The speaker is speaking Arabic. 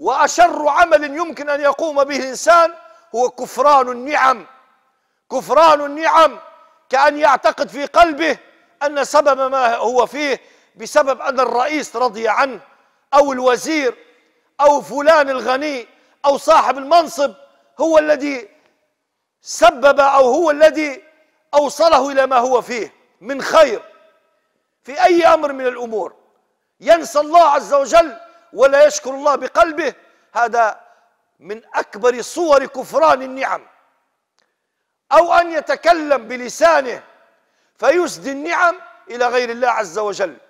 وأشر عمل يمكن أن يقوم به الإنسان هو كفران النعم كفران النعم كأن يعتقد في قلبه أن سبب ما هو فيه بسبب أن الرئيس رضي عنه أو الوزير أو فلان الغني أو صاحب المنصب هو الذي سبب أو هو الذي أوصله إلى ما هو فيه من خير في أي أمر من الأمور ينسى الله عز وجل ولا يشكر الله بقلبه هذا من أكبر صور كفران النعم أو أن يتكلم بلسانه فيسدي النعم إلى غير الله عز وجل